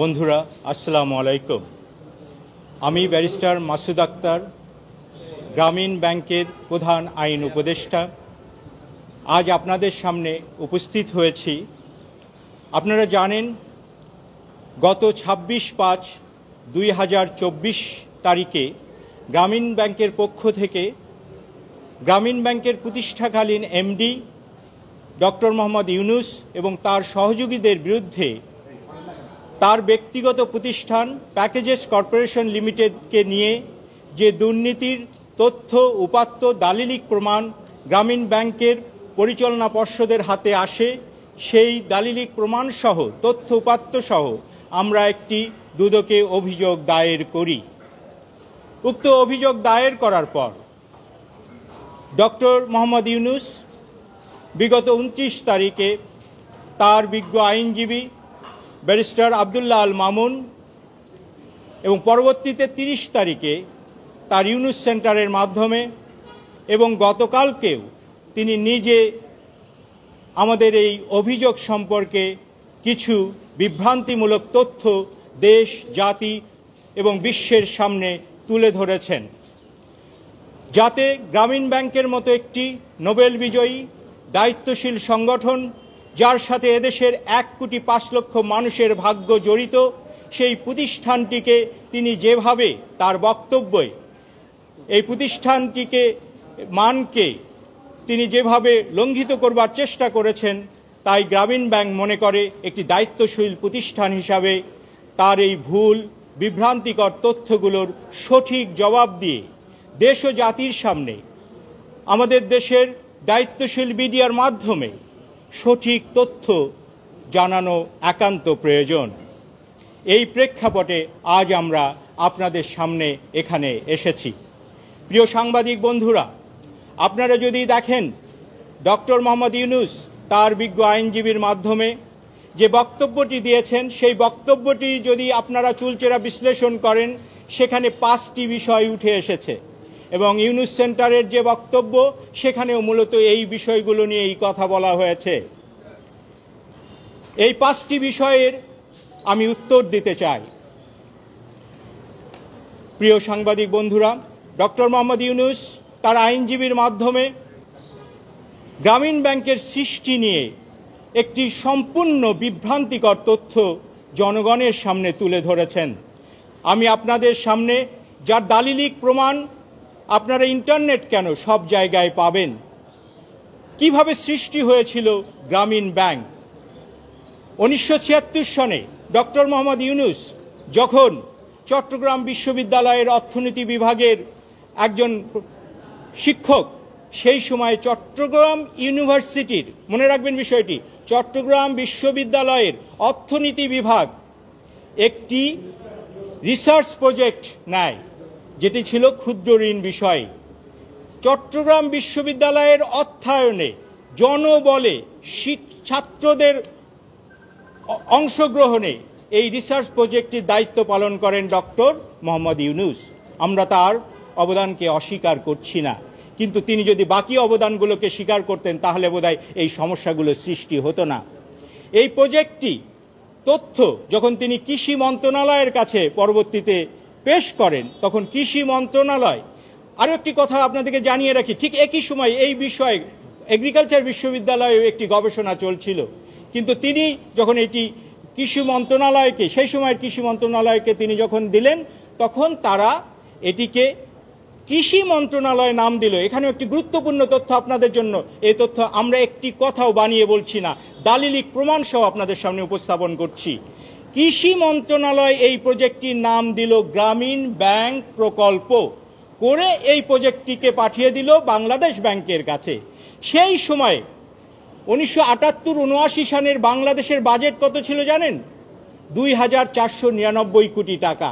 বন্ধুরা আসসালামু আলাইকুম আমি ব্যারিস্টার মাসুদ আক্তার গ্রামীণ ব্যাংকের প্রধান আইন উপদেষ্টা আজ আপনাদের সামনে উপস্থিত হয়েছি আপনারা জানেন গত ২৬ পাঁচ দুই হাজার চব্বিশ তারিখে গ্রামীণ ব্যাংকের পক্ষ থেকে গ্রামীণ ব্যাংকের প্রতিষ্ঠাকালীন এমডি ডক্টর মোহাম্মদ ইউনুস এবং তার সহযোগীদের বিরুদ্ধে তার ব্যক্তিগত প্রতিষ্ঠান প্যাকেজেস কর্পোরেশন লিমিটেডকে নিয়ে যে দুর্নীতির তথ্য উপাত্ত দালিলিক প্রমাণ গ্রামীণ ব্যাংকের পরিচালনা পর্ষদের হাতে আসে সেই দালিলিক প্রমাণসহ তথ্য উপাত্ত সহ আমরা একটি দুদকে অভিযোগ দায়ের করি উক্ত অভিযোগ দায়ের করার পর ডক্টর মোহাম্মদ ইউনুস বিগত উনত্রিশ তারিখে তার বিজ্ঞ আইনজীবী ব্যারিস্টার আবদুল্লাহ আল মামুন এবং পরবর্তীতে ৩০ তারিখে তার ইউনুস সেন্টারের মাধ্যমে এবং গতকালকেও তিনি নিজে আমাদের এই অভিযোগ সম্পর্কে কিছু বিভ্রান্তিমূলক তথ্য দেশ জাতি এবং বিশ্বের সামনে তুলে ধরেছেন যাতে গ্রামীণ ব্যাংকের মতো একটি নোবেল বিজয়ী দায়িত্বশীল সংগঠন যার সাথে এদেশের এক কোটি পাঁচ লক্ষ মানুষের ভাগ্য জড়িত সেই প্রতিষ্ঠানটিকে তিনি যেভাবে তার বক্তব্যে এই প্রতিষ্ঠানটিকে মানকে তিনি যেভাবে লঙ্ঘিত করবার চেষ্টা করেছেন তাই গ্রামীণ ব্যাংক মনে করে একটি দায়িত্বশীল প্রতিষ্ঠান হিসাবে তার এই ভুল বিভ্রান্তিকর তথ্যগুলোর সঠিক জবাব দিয়ে দেশ ও জাতির সামনে আমাদের দেশের দায়িত্বশীল মিডিয়ার মাধ্যমে সঠিক তথ্য জানানো একান্ত প্রয়োজন এই প্রেক্ষাপটে আজ আমরা আপনাদের সামনে এখানে এসেছি প্রিয় সাংবাদিক বন্ধুরা আপনারা যদি দেখেন ডক্টর মোহাম্মদ ইউনুস তার বিজ্ঞ আইনজীবীর মাধ্যমে যে বক্তব্যটি দিয়েছেন সেই বক্তব্যটি যদি আপনারা চুলচেরা বিশ্লেষণ করেন সেখানে পাঁচটি বিষয় উঠে এসেছে এবং ইউনুস সেন্টারের যে বক্তব্য সেখানেও মূলত এই বিষয়গুলো নিয়েই কথা বলা হয়েছে এই পাঁচটি বিষয়ের আমি উত্তর দিতে চাই প্রিয় সাংবাদিক বন্ধুরা ডক্টর মোহাম্মদ ইউনুস তার আইনজীবীর মাধ্যমে গ্রামীণ ব্যাংকের সৃষ্টি নিয়ে একটি সম্পূর্ণ বিভ্রান্তিকর তথ্য জনগণের সামনে তুলে ধরেছেন আমি আপনাদের সামনে যার দালিলিক প্রমাণ আপনারা ইন্টারনেট কেন সব জায়গায় পাবেন কিভাবে সৃষ্টি হয়েছিল গ্রামীণ ব্যাংক উনিশশো সনে ডক্টর মোহাম্মদ ইউনুস যখন চট্টগ্রাম বিশ্ববিদ্যালয়ের অর্থনীতি বিভাগের একজন শিক্ষক সেই সময়ে চট্টগ্রাম ইউনিভার্সিটির মনে রাখবেন বিষয়টি চট্টগ্রাম বিশ্ববিদ্যালয়ের অর্থনীতি বিভাগ একটি রিসার্চ প্রজেক্ট নেয় যেটি ছিল ক্ষুদ্র ঋণ বিষয়ে চট্টগ্রাম বিশ্ববিদ্যালয়ের অর্থায়নে জনবলে ছাত্রদের অংশগ্রহণে এই রিসার্চ প্রজেক্টটির দায়িত্ব পালন করেন ডক্টর মোহাম্মদ ইউনুস আমরা তার অবদানকে অস্বীকার করছি না কিন্তু তিনি যদি বাকি অবদানগুলোকে স্বীকার করতেন তাহলে বোধহয় এই সমস্যাগুলো সৃষ্টি হতো না এই প্রজেক্টটি তথ্য যখন তিনি কৃষি মন্ত্রণালয়ের কাছে পরবর্তীতে পেশ করেন তখন কৃষি মন্ত্রণালয় আরও একটি কথা আপনাদেরকে জানিয়ে রাখি ঠিক একই সময় এই বিষয়ে এগ্রিকালচার বিশ্ববিদ্যালয়েও একটি গবেষণা চলছিল কিন্তু তিনি যখন এটি কৃষি মন্ত্রণালয়কে সেই সময়ের কৃষি মন্ত্রণালয়কে তিনি যখন দিলেন তখন তারা এটিকে কৃষি মন্ত্রণালয় নাম দিল এখানেও একটি গুরুত্বপূর্ণ তথ্য আপনাদের জন্য এই তথ্য আমরা একটি কথাও বানিয়ে বলছি না দালিলিক প্রমাণসহ আপনাদের সামনে উপস্থাপন করছি কৃষি মন্ত্রণালয় এই প্রজেক্টটির নাম দিল গ্রামীণ ব্যাংক প্রকল্প করে এই প্রজেক্টটিকে পাঠিয়ে দিল বাংলাদেশ ব্যাংকের কাছে সেই সময় উনিশশো আটাত্তর উনআশি সালের বাংলাদেশের বাজেট কত ছিল জানেন দুই হাজার চারশো নিরানব্বই কোটি টাকা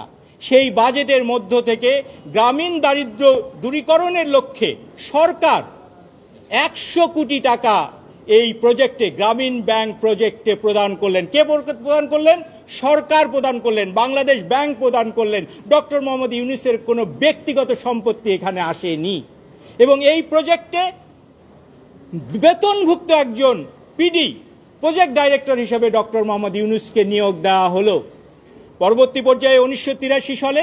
সেই বাজেটের মধ্য থেকে গ্রামীণ দারিদ্র দূরীকরণের লক্ষ্যে সরকার একশো কোটি টাকা এই প্রজেক্টে গ্রামীণ ব্যাংক প্রজেক্টে প্রদান করলেন কে প্রদান করলেন সরকার প্রদান করলেন বাংলাদেশ ব্যাংক প্রদান করলেন ডক্টর মোহাম্মদ ইউনিসের কোনো ব্যক্তিগত সম্পত্তি এখানে আসেনি এবং এই প্রজেক্টে বেতনভুক্ত একজন পিডি প্রজেক্ট ডাইরেক্টর হিসেবে ডক্টর মোহাম্মদ ইউনুসকে নিয়োগ দেওয়া হলো পরবর্তী পর্যায়ে উনিশশো সালে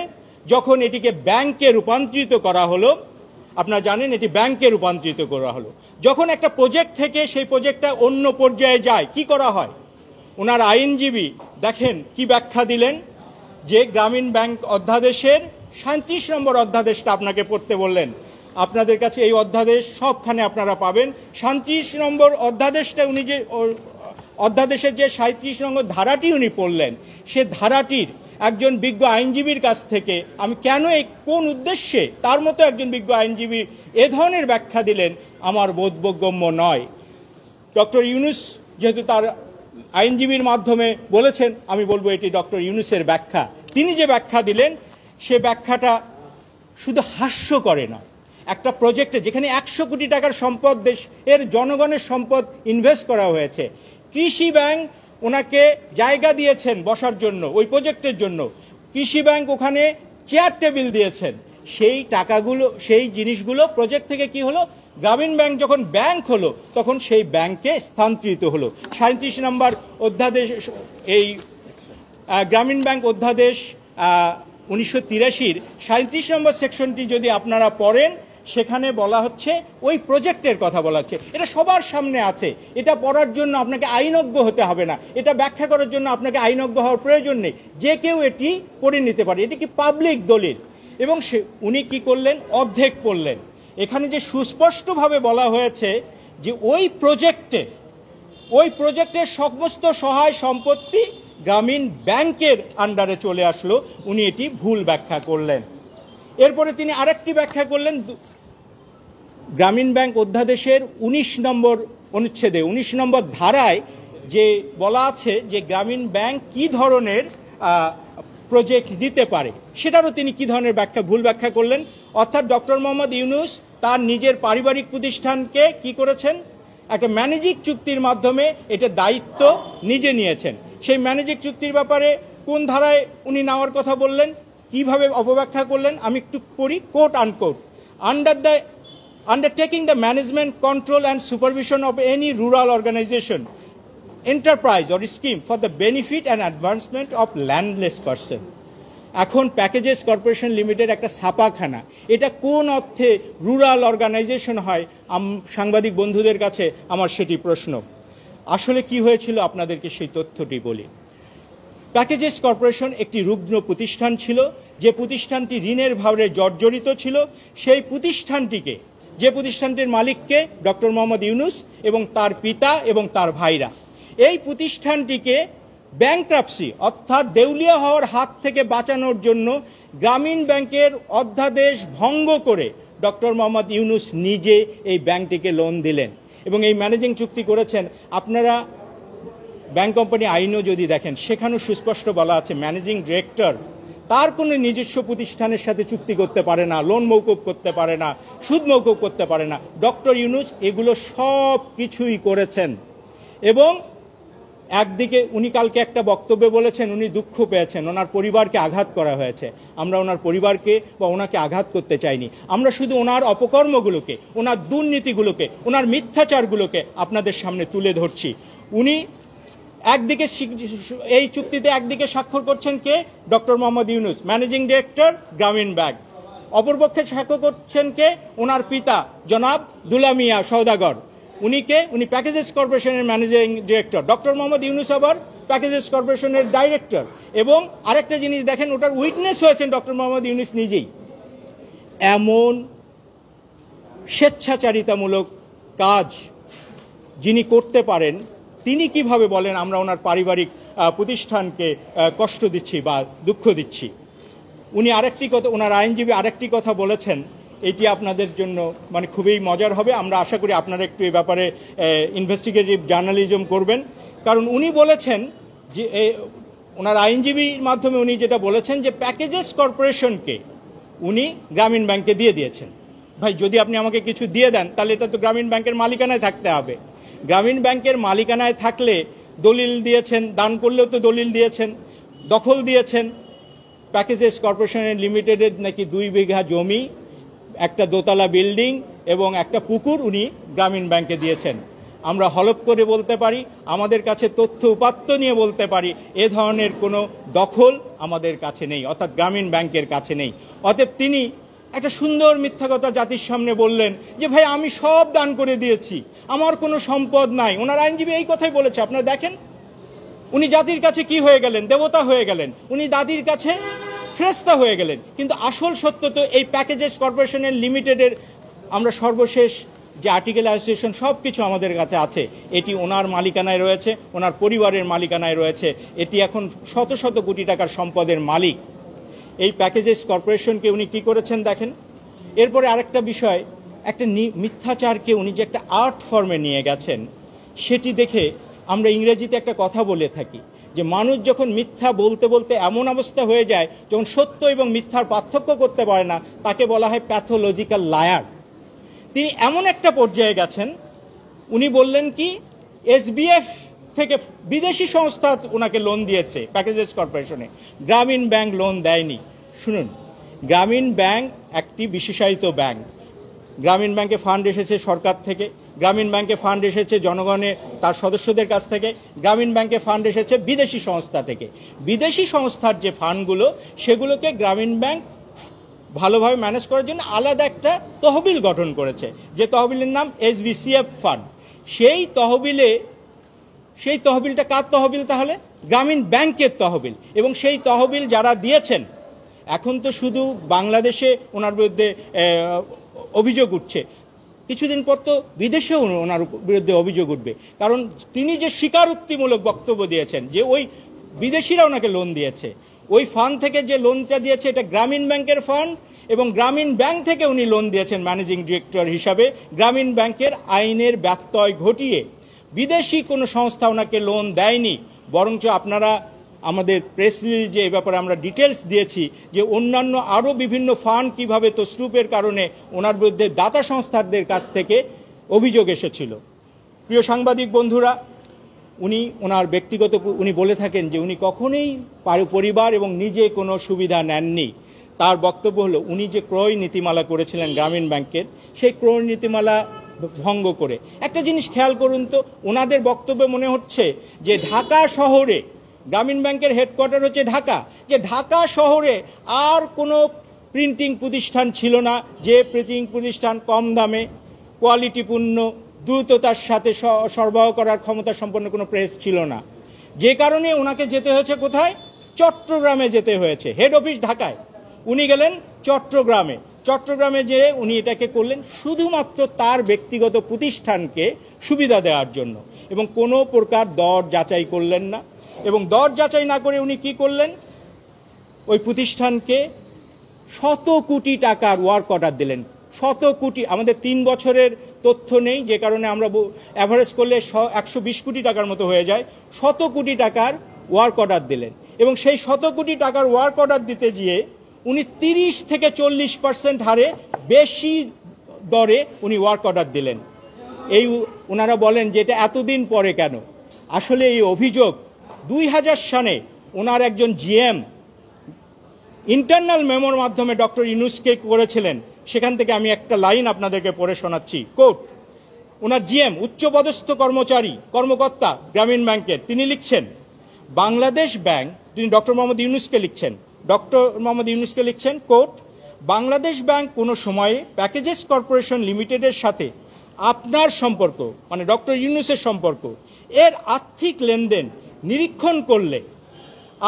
যখন এটিকে ব্যাংকে রূপান্তরিত করা হলো আপনারা জানেন এটি ব্যাংকে রূপান্তরিত করা হলো যখন একটা প্রজেক্ট থেকে সেই প্রজেক্টটা অন্য পর্যায়ে যায় কি করা হয় ওনার আইনজীবী দেখেন কি ব্যাখ্যা দিলেন যে গ্রামীণ ব্যাংক অধ্যাদেশের সাঁত্রিশ নম্বর অধ্যাদেশটা আপনাকে পড়তে বললেন আপনাদের কাছে এই অধ্যাদেশ সবখানে আপনারা পাবেন সাঁত্রিশ নম্বর অধ্যাদেশটা উনি যে অধ্যাদেশের যে সাঁত্রিশ নম্বর ধারাটি উনি পড়লেন সে ধারাটির একজন বিজ্ঞ আইনজীবীর কাছ থেকে আমি কেন এই কোন উদ্দেশ্যে তার মতো একজন বিজ্ঞ আইনজীবী এ ধরনের ব্যাখ্যা দিলেন আমার বোধগম্য নয় ডক্টর ইউনুস যেহেতু তার আইনজীবীর মাধ্যমে বলেছেন আমি বলবো এটি ডক্টর ইউনুসের ব্যাখ্যা তিনি যে ব্যাখ্যা দিলেন সে ব্যাখ্যাটা শুধু হাস্য করে না একটা প্রজেক্টে যেখানে একশো কোটি টাকার সম্পদ দেশ এর জনগণের সম্পদ ইনভেস্ট করা হয়েছে কৃষি ব্যাংক ওনাকে জায়গা দিয়েছেন বসার জন্য ওই প্রজেক্টের জন্য কৃষি ব্যাংক ওখানে চেয়ার টেবিল দিয়েছেন সেই টাকাগুলো সেই জিনিসগুলো প্রজেক্ট থেকে কি হলো গ্রামীণ ব্যাংক যখন ব্যাংক হলো তখন সেই ব্যাংকে স্থানান্তরিত হলো সাঁত্রিশ নম্বর অধ্যাদেশ এই গ্রামীণ ব্যাংক অধ্যাদেশ উনিশশো তিরাশির সাঁত্রিশ নম্বর সেকশনটি যদি আপনারা পড়েন সেখানে বলা হচ্ছে ওই প্রজেক্টের কথা বলা হচ্ছে এটা সবার সামনে আছে এটা পড়ার জন্য আপনাকে আইনজ্ঞ হতে হবে না এটা ব্যাখ্যা করার জন্য আপনাকে আইনজ্ঞ হওয়ার প্রয়োজন নেই যে কেউ এটি পড়ে নিতে পারে এটি কি পাবলিক দলিল এবং সে উনি কি করলেন অর্ধেক পড়লেন এখানে যে সুস্পষ্টভাবে বলা হয়েছে যে ওই প্রজেক্টের ওই প্রজেক্টের সমস্ত সহায় সম্পত্তি গ্রামীণ ব্যাংকের আন্ডারে চলে আসলো উনি এটি ভুল ব্যাখ্যা করলেন এরপরে তিনি আরেকটি ব্যাখ্যা করলেন গ্রামীণ ব্যাংক অধ্যাদেশের ১৯ নম্বর অনুচ্ছেদে ১৯ নম্বর ধারায় যে বলা আছে যে গ্রামীণ ব্যাংক কি ধরনের প্রজেক্ট দিতে পারে সেটারও তিনি কি ধরনের ব্যাখ্যা ভুল ব্যাখ্যা করলেন অর্থাৎ ডক্টর মোহাম্মদ ইউনুস তার নিজের পারিবারিক প্রতিষ্ঠানকে কি করেছেন একটা ম্যানেজিক চুক্তির মাধ্যমে এটা দায়িত্ব নিজে নিয়েছেন সেই ম্যানেজিক চুক্তির ব্যাপারে কোন ধারায় উনি নেওয়ার কথা বললেন কিভাবে অপব্যাখ্যা করলেন আমি একটু করি quote unquote under the undertaking the management, control, and supervision of any rural organization, enterprise, or scheme for the benefit and advancement of landless person. এখন প্যাকেজেস কর্পোরেশন লিমিটেড একটা ছাপাখানা এটা কোন অর্থে রুরাল অর্গানাইজেশন হয় সাংবাদিক বন্ধুদের কাছে আমার সেটি প্রশ্ন আসলে কি হয়েছিল আপনাদেরকে সেই তথ্যটি বলি প্যাকেজেস কর্পোরেশন একটি রুগ্ন প্রতিষ্ঠান ছিল যে প্রতিষ্ঠানটি ঋণের ভাবে জর্জরিত ছিল সেই প্রতিষ্ঠানটিকে যে প্রতিষ্ঠানটির মালিককে ডক্টর মোহাম্মদ ইউনুস এবং তার পিতা এবং তার ভাইরা এই প্রতিষ্ঠানটিকে ব্যাংক্রাপসি অর্থাৎ দেউলিয়া হওয়ার হাত থেকে বাঁচানোর জন্য গ্রামীণ ব্যাংকের অধ্যাদেশ ভঙ্গ করে ডক্টর মোহাম্মদ ইউনুস নিজে এই ব্যাংকটিকে লোন দিলেন এবং এই ম্যানেজিং চুক্তি করেছেন আপনারা ব্যাংক কোম্পানি আইনও যদি দেখেন সেখানেও সুস্পষ্ট বলা আছে ম্যানেজিং ডিরেক্টর তার কোনো নিজস্ব প্রতিষ্ঠানের সাথে চুক্তি করতে পারে না লোন মৌকুব করতে পারে না সুদ মৌকুব করতে পারে না ডক্টর ইউনুস এগুলো সব কিছুই করেছেন এবং একদিকে উনি কালকে একটা বক্তব্যে বলেছেন উনি দুঃখ পেয়েছেন ওনার পরিবারকে আঘাত করা হয়েছে আমরা ওনার পরিবারকে বা ওনাকে আঘাত করতে চাইনি আমরা শুধু ওনার অপকর্মগুলোকে ওনার দুর্নীতিগুলোকে ওনার মিথ্যাচারগুলোকে আপনাদের সামনে তুলে ধরছি উনি একদিকে এই চুক্তিতে একদিকে স্বাক্ষর করছেন কে doctor Muhammad Yunus managing director Grameen bank অপরপক্ষে স্বাক্ষর করছেন কে ওনার পিতা জনাব দুলামিয়া সৌদাগর উনিকে উনি প্যাকেজেস কর্পোরেশনের managing director doctor Muhammad Yunus আবার প্যাকেজেস কর্পোরেশনের ডাইরেক্টর এবং আরেকটা জিনিস দেখেন ওটার উইটনেস হয়েছেন ডক্টর মোহাম্মদ ইউনুস নিজেই এমন স্বেচ্ছাচারিতামূলক কাজ যিনি করতে পারেন তিনি কিভাবে বলেন আমরা ওনার পারিবারিক প্রতিষ্ঠানকে কষ্ট দিচ্ছি বা দুঃখ দিচ্ছি উনি আরেকটি কথা ওনার আইনজীবী আরেকটি কথা বলেছেন এটি আপনাদের জন্য মানে খুবই মজার হবে আমরা আশা করি আপনারা একটু এ ব্যাপারে ইনভেস্টিগেটিভ জার্নালিজম করবেন কারণ উনি বলেছেন যে ওনার আইনজীবীর মাধ্যমে উনি যেটা বলেছেন যে প্যাকেজেস কর্পোরেশনকে উনি গ্রামীণ ব্যাংকে দিয়ে দিয়েছেন ভাই যদি আপনি আমাকে কিছু দিয়ে দেন তাহলে এটা তো গ্রামীণ ব্যাংকের মালিকানায় থাকতে হবে গ্রামীণ ব্যাংকের মালিকানায় থাকলে দলিল দিয়েছেন দান করলেও তো দলিল দিয়েছেন দখল দিয়েছেন প্যাকেজেস কর্পোরেশনের লিমিটেডের নাকি দুই বিঘা জমি একটা দোতলা বিল্ডিং এবং একটা পুকুর উনি গ্রামীণ ব্যাংকে দিয়েছেন আমরা হলপ করে বলতে পারি আমাদের কাছে তথ্য উপাত্ত নিয়ে বলতে পারি এ ধরনের কোনো দখল আমাদের কাছে নেই অর্থাৎ গ্রামীণ ব্যাংকের কাছে নেই অতএব তিনি একটা সুন্দর মিথ্যা কথা জাতির সামনে বললেন যে ভাই আমি সব দান করে দিয়েছি আমার কোনো সম্পদ নাই ওনার আইনজীবী এই কথাই বলেছে আপনারা দেখেন উনি জাতির কাছে কি হয়ে গেলেন দেবতা হয়ে গেলেন উনি দাদির কাছে ফ্রেস্তা হয়ে গেলেন কিন্তু আসল সত্য তো এই প্যাকেজেস কর্পোরেশনের লিমিটেডের আমরা সর্বশেষ যে আর্টিকেল অ্যাসোসিয়েশন সব কিছু আমাদের কাছে আছে এটি ওনার মালিকানায় রয়েছে ওনার পরিবারের মালিকানায় রয়েছে এটি এখন শত শত কোটি টাকার সম্পদের মালিক এই প্যাকেজেস কর্পোরেশনকে উনি কি করেছেন দেখেন এরপরে আরেকটা বিষয় একটা মিথ্যাচারকে উনি যে একটা আর্ট ফর্মে নিয়ে গেছেন সেটি দেখে আমরা ইংরেজিতে একটা কথা বলে থাকি যে মানুষ যখন মিথ্যা বলতে বলতে এমন অবস্থা হয়ে যায় যখন সত্য এবং মিথ্যার পার্থক্য করতে পারে না তাকে বলা হয় প্যাথোলজিক্যাল লায়ার তিনি এমন একটা পর্যায়ে গেছেন উনি বললেন কি এসবিএফ থেকে বিদেশি সংস্থা ওনাকে লোন দিয়েছে প্যাকেজেস কর্পোরেশনে গ্রামীণ ব্যাংক লোন দেয়নি শুনুন গ্রামীণ ব্যাংক একটি বিশেষায়িত ব্যাংক গ্রামীণ ব্যাংকে ফান্ড এসেছে সরকার থেকে গ্রামীণ ব্যাংকে ফান্ড এসেছে জনগণের তার সদস্যদের কাছ থেকে গ্রামীণ ব্যাংকে ফান্ড এসেছে বিদেশি সংস্থা থেকে বিদেশি সংস্থার যে ফান্ডগুলো সেগুলোকে গ্রামীণ ব্যাংক ভালোভাবে ম্যানেজ করার জন্য আলাদা একটা তহবিল গঠন করেছে যে তহবিলের নাম এসবিসিএফ ফান্ড সেই তহবিলে সেই তহবিলটা কার তহবিল তাহলে গ্রামীণ ব্যাংকের তহবিল এবং সেই তহবিল যারা দিয়েছেন এখন তো শুধু বাংলাদেশে ওনার বিরুদ্ধে অভিযোগ উঠছে কিছুদিন পর তো বিদেশেও ওনার বিরুদ্ধে অভিযোগ উঠবে কারণ তিনি যে স্বীকারোক্তিমূলক বক্তব্য দিয়েছেন যে ওই বিদেশিরা ওনাকে লোন দিয়েছে ওই ফান্ড থেকে যে লোনটা দিয়েছে এটা গ্রামীণ ব্যাংকের ফান্ড এবং গ্রামীণ ব্যাংক থেকে উনি লোন দিয়েছেন ম্যানেজিং ডিরেক্টর হিসাবে গ্রামীণ ব্যাংকের আইনের ব্যত্যয় ঘটিয়ে বিদেশি কোনো সংস্থা ওনাকে লোন দেয়নি বরঞ্চ আপনারা আমাদের প্রেস রিলিজে এ ব্যাপারে আমরা ডিটেলস দিয়েছি যে অন্যান্য আরও বিভিন্ন ফান্ড কিভাবে তসরুপের কারণে ওনার বিরুদ্ধে দাতা সংস্থাদের কাছ থেকে অভিযোগ এসেছিল প্রিয় সাংবাদিক বন্ধুরা উনি ওনার ব্যক্তিগত উনি বলে থাকেন যে উনি কখনোই পরিবার এবং নিজে কোনো সুবিধা নেননি তার বক্তব্য হলো উনি যে ক্রয় নীতিমালা করেছিলেন গ্রামীণ ব্যাংকের সেই ক্রয় নীতিমালা ভঙ্গ করে একটা জিনিস খেয়াল করুন তো ওনাদের বক্তব্যে মনে হচ্ছে যে ঢাকা শহরে গ্রামীণ ব্যাংকের হেডকোয়ার্টার হচ্ছে ঢাকা যে ঢাকা শহরে আর কোনো প্রিন্টিং প্রতিষ্ঠান ছিল না যে প্রিন্টিং প্রতিষ্ঠান কম দামে কোয়ালিটিপূর্ণ দ্রুততার সাথে সরবরাহ করার ক্ষমতা সম্পন্ন কোনো প্রেস ছিল না যে কারণে ওনাকে যেতে হয়েছে কোথায় চট্টগ্রামে যেতে হয়েছে হেড অফিস ঢাকায় উনি গেলেন চট্টগ্রামে চট্টগ্রামে যে উনি এটাকে করলেন শুধুমাত্র তার ব্যক্তিগত প্রতিষ্ঠানকে সুবিধা দেওয়ার জন্য এবং কোনো প্রকার দর যাচাই করলেন না এবং দর যাচাই না করে উনি কি করলেন ওই প্রতিষ্ঠানকে শত কোটি টাকার ওয়ার্ক অর্ডার দিলেন শত কোটি আমাদের তিন বছরের তথ্য নেই যে কারণে আমরা অ্যাভারেজ করলে একশো বিশ কোটি টাকার মতো হয়ে যায় শত কোটি টাকার ওয়ার্ক অর্ডার দিলেন এবং সেই শত কোটি টাকার ওয়ার্ক অর্ডার দিতে গিয়ে উনি তিরিশ থেকে চল্লিশ পার্সেন্ট হারে বেশি দরে উনি ওয়ার্ক অর্ডার দিলেন এই ওনারা বলেন যে এটা এতদিন পরে কেন আসলে এই অভিযোগ দুই হাজার সালে ওনার একজন জিএম ইন্টারনাল মেমোর মাধ্যমে ডক্টর ইনুসকে করেছিলেন সেখান থেকে আমি একটা লাইন আপনাদেরকে পড়ে শোনাচ্ছি কোর্ট ওনার জিএম উচ্চপদস্থ কর্মচারী কর্মকর্তা গ্রামীণ ব্যাংকের তিনি লিখছেন বাংলাদেশ ব্যাংক তিনি ডক্টর মোহাম্মদ ইউনুসকে লিখছেন ডক্টর মোহাম্মদ ইউনুসকে লিখছেন কোর্ট বাংলাদেশ ব্যাংক কোনো সময়ে প্যাকেজেস কর্পোরেশন লিমিটেডের সাথে আপনার সম্পর্ক মানে ডক্টর ইউনুসের সম্পর্ক এর আর্থিক লেনদেন নিরীক্ষণ করলে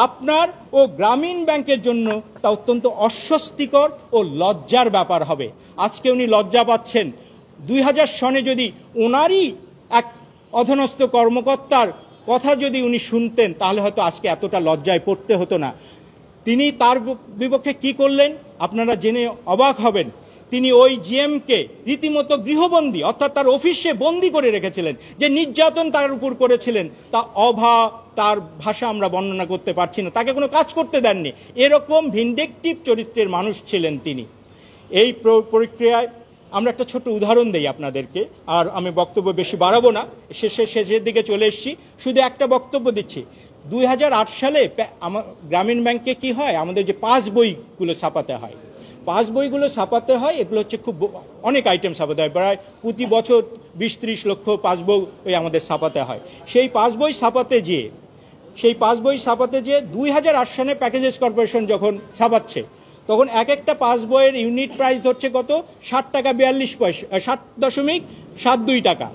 আপনার ও গ্রামীণ ব্যাংকের জন্য তা অত্যন্ত অস্বস্তিকর ও লজ্জার ব্যাপার হবে আজকে উনি লজ্জা পাচ্ছেন দুই হাজার সনে যদি ওনারই এক অধনস্থ কর্মকর্তার কথা যদি উনি শুনতেন তাহলে হয়তো আজকে এতটা লজ্জায় পড়তে হতো না তিনি তার বিপক্ষে কি করলেন আপনারা জেনে অবাক হবেন তিনি ওই জিএমকে রীতিমতো গৃহবন্দী অর্থাৎ তার অফিসে বন্দি করে রেখেছিলেন যে নির্যাতন তার উপর করেছিলেন তা অভা তার ভাষা আমরা বর্ণনা করতে পারছি না তাকে কোনো কাজ করতে দেননি এরকম ভিন্ডেকটিভ চরিত্রের মানুষ ছিলেন তিনি এই প্রক্রিয়ায় আমরা একটা ছোট উদাহরণ দেই আপনাদেরকে আর আমি বক্তব্য বেশি বাড়াবো না শেষে শেষের দিকে চলে এসছি শুধু একটা বক্তব্য দিচ্ছি দুই সালে আমার গ্রামীণ ব্যাংকে কি হয় আমাদের যে পাস বইগুলো ছাপাতে হয় পাস বইগুলো ছাপাতে হয় এগুলো হচ্ছে খুব অনেক আইটেম ছাপাতে হয় প্রায় প্রতি বছর বিশ ত্রিশ লক্ষ পাস বই আমাদের ছাপাতে হয় সেই পাস বই ছাপাতে যেয়ে সেই পাস বই ছাপাতে যেয়ে দুই হাজার আট সালে প্যাকেজেস কর্পোরেশন যখন ছাপাচ্ছে তখন এক একটা পাস বইয়ের ইউনিট প্রাইস ধরছে কত ষাট টাকা বিয়াল্লিশ পয়সা ষাট দশমিক সাত দুই টাকা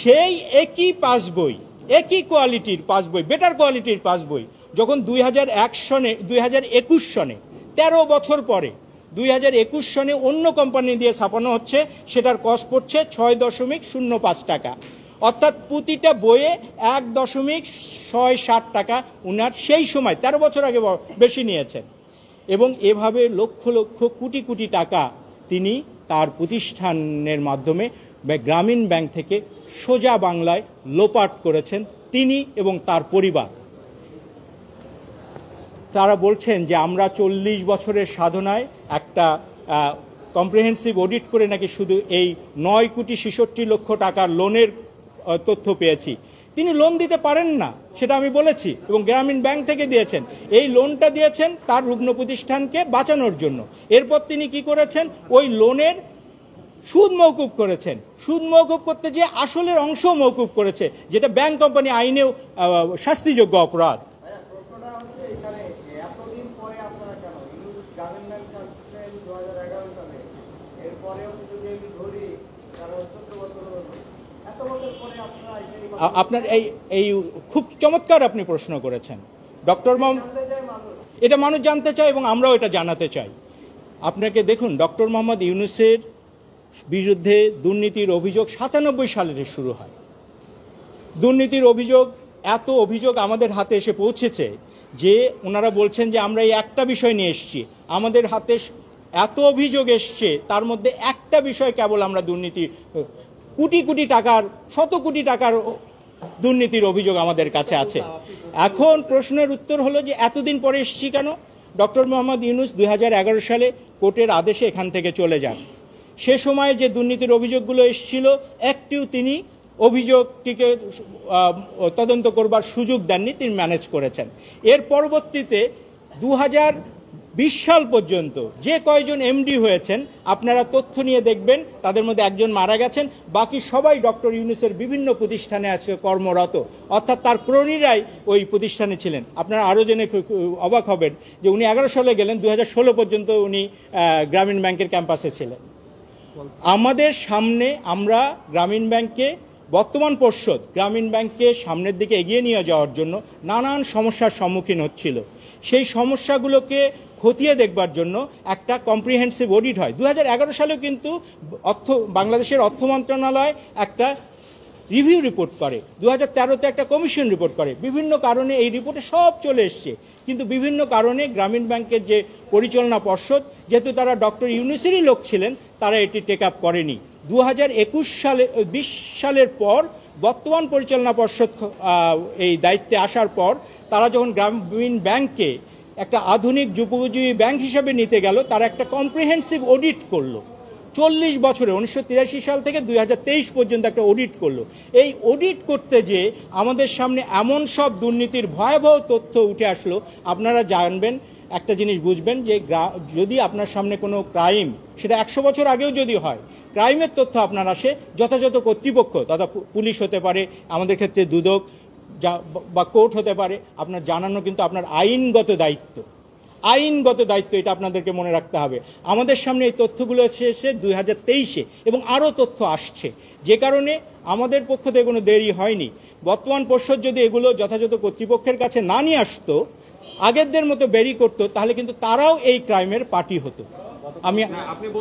সেই একই পাস বই একই কোয়ালিটির পাস বই বেটার কোয়ালিটির পাস বই যখন দুই হাজার এক সনে দুই হাজার একুশ সনে তেরো বছর পরে দুই হাজার একুশ সনে অন্য কোম্পানি দিয়ে ছাপানো হচ্ছে সেটার কস্ট পড়ছে ছয় দশমিক শূন্য পাঁচ টাকা অর্থাৎ প্রতিটা বইয়ে এক দশমিক ছয় সাত টাকা উনার সেই সময় তেরো বছর আগে বেশি নিয়েছেন এবং এভাবে লক্ষ লক্ষ কোটি কোটি টাকা তিনি তার প্রতিষ্ঠানের মাধ্যমে গ্রামীণ ব্যাংক থেকে সোজা বাংলায় লোপাট করেছেন তিনি এবং তার পরিবার তারা বলছেন যে আমরা চল্লিশ বছরের সাধনায় একটা কম্প্রিহেন্সিভ অডিট করে নাকি শুধু এই নয় কোটি ছেষট্টি লক্ষ টাকার লোনের তথ্য পেয়েছি তিনি লোন দিতে পারেন না সেটা আমি বলেছি এবং গ্রামীণ ব্যাংক থেকে দিয়েছেন এই লোনটা দিয়েছেন তার রুগ্ন প্রতিষ্ঠানকে বাঁচানোর জন্য এরপর তিনি কি করেছেন ওই লোনের সুদ মৌকুব করেছেন সুদ মৌকুব করতে যে আসলের অংশ মৌকুব করেছে যেটা ব্যাংক কোম্পানি আইনেও শাস্তিযোগ্য অপরাধ আপনার এই এই খুব চমৎকার আপনি প্রশ্ন করেছেন ডক্টর মম এটা মানুষ জানতে চায় এবং আমরাও এটা জানাতে চাই আপনাকে দেখুন ডক্টর মোহাম্মদ ইউনুসের বিরুদ্ধে দুর্নীতির অভিযোগ সাতানব্বই সালের শুরু হয় দুর্নীতির অভিযোগ এত অভিযোগ আমাদের হাতে এসে পৌঁছেছে যে ওনারা বলছেন যে আমরা এই একটা বিষয় নিয়ে এসছি আমাদের হাতে এত অভিযোগ এসছে তার মধ্যে একটা বিষয় কেবল আমরা দুর্নীতি কোটি কোটি টাকার শত কোটি টাকার দুর্নীতির অভিযোগ আমাদের কাছে আছে এখন প্রশ্নের উত্তর হলো যে এতদিন পরে এসছি কেন ডক্টর মোহাম্মদ ইউনুস দুই সালে কোর্টের আদেশে এখান থেকে চলে যান সে সময়ে যে দুর্নীতির অভিযোগগুলো এসেছিল একটিও তিনি অভিযোগটিকে তদন্ত করবার সুযোগ দেননি তিনি ম্যানেজ করেছেন এর পরবর্তীতে দু বিশ সাল পর্যন্ত যে কয়জন এমডি হয়েছেন আপনারা তথ্য নিয়ে দেখবেন তাদের মধ্যে একজন মারা গেছেন বাকি সবাই ডক্টর ইউনুসের বিভিন্ন প্রতিষ্ঠানে আছে কর্মরত অর্থাৎ তার প্রণীরাই ওই প্রতিষ্ঠানে ছিলেন আপনারা আরও জেনে অবাক হবেন যে উনি এগারো সালে গেলেন দু পর্যন্ত উনি গ্রামীণ ব্যাংকের ক্যাম্পাসে ছিলেন আমাদের সামনে আমরা গ্রামীণ ব্যাংকে বর্তমান পর্ষদ গ্রামীণ ব্যাংককে সামনের দিকে এগিয়ে নিয়ে যাওয়ার জন্য নানান সমস্যার সম্মুখীন হচ্ছিল সেই সমস্যাগুলোকে খতিয়ে দেখবার জন্য একটা কম্প্রিহেন্সিভ অডিট হয় দু সালেও কিন্তু অর্থ বাংলাদেশের অর্থ মন্ত্রণালয় একটা রিভিউ রিপোর্ট করে দু হাজার তেরোতে একটা কমিশন রিপোর্ট করে বিভিন্ন কারণে এই রিপোর্টে সব চলে এসছে কিন্তু বিভিন্ন কারণে গ্রামীণ ব্যাংকের যে পরিচালনা পর্ষদ যেহেতু তারা ডক্টর ইউনিসেরই লোক ছিলেন তারা এটি টেক আপ করেনি দু হাজার একুশ সালে বিশ সালের পর বর্তমান পরিচালনা পর্ষদ এই দায়িত্বে আসার পর তারা যখন গ্রামীণ ব্যাংককে একটা আধুনিক যুপোপযোগী ব্যাংক হিসাবে নিতে গেল তারা একটা কম্প্রিহেন্সিভ অডিট করলো চল্লিশ বছরে উনিশশো সাল থেকে দুই পর্যন্ত একটা অডিট করলো এই অডিট করতে যে আমাদের সামনে এমন সব দুর্নীতির ভয়াবহ তথ্য উঠে আসলো আপনারা জানবেন একটা জিনিস বুঝবেন যে যদি আপনার সামনে কোনো ক্রাইম সেটা একশো বছর আগেও যদি হয় ক্রাইমের তথ্য আপনার আসে যথাযথ কর্তৃপক্ষ তথা পুলিশ হতে পারে আমাদের ক্ষেত্রে দুদক যা বা কোর্ট হতে পারে আপনার জানানো কিন্তু আপনার আইনগত দায়িত্ব আইনগত দায়িত্ব এটা আপনাদেরকে মনে রাখতে হবে আমাদের সামনে এই তথ্যগুলো এসেছে দুই হাজার তেইশে এবং আরও তথ্য আসছে যে কারণে আমাদের পক্ষ থেকে কোনো দেরি হয়নি বর্তমান পর্ষদ যদি এগুলো যথাযথ কর্তৃপক্ষের কাছে না নিয়ে আসতো আগেরদের মতো বেরি করতো তাহলে কিন্তু তারাও এই ক্রাইমের পার্টি হতো আমি